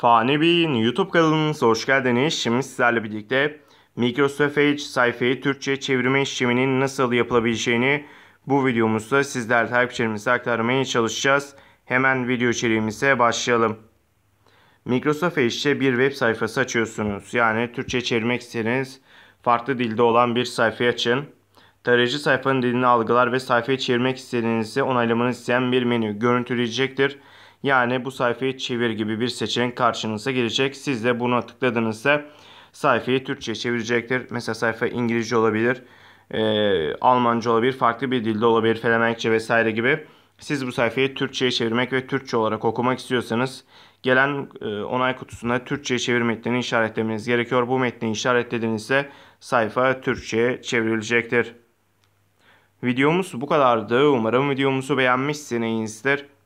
Fani Bey'in YouTube kanalınıza hoş geldiniz. Şimdi sizlerle birlikte Microsoft Edge sayfayı Türkçe çevirme işleminin nasıl yapılabileceğini bu videomuzda sizler takipçilerimize aktarmaya çalışacağız. Hemen video içeriğimize başlayalım. Microsoft Edge'de bir web sayfası açıyorsunuz. Yani Türkçe çevirmek istediğiniz farklı dilde olan bir sayfayı açın. Tarayıcı sayfanın dilini algılar ve sayfayı çevirmek istediğinizi onaylamanı isteyen bir menü görüntüleyecektir. Yani bu sayfayı çevir gibi bir seçenek karşınıza gelecek. Siz de buna tıkladığınızda sayfayı Türkçe'ye çevirecektir. Mesela sayfa İngilizce olabilir, e, Almanca olabilir, farklı bir dilde olabilir, Felemenkçe vesaire gibi. Siz bu sayfayı Türkçe'ye çevirmek ve Türkçe olarak okumak istiyorsanız gelen e, onay kutusunda Türkçe'ye çevir metnini işaretlemeniz gerekiyor. Bu metni işaretlediğinizde sayfa Türkçe'ye çevrilecektir. Videomuz bu kadardı. Umarım videomuzu beğenmişsinizdir.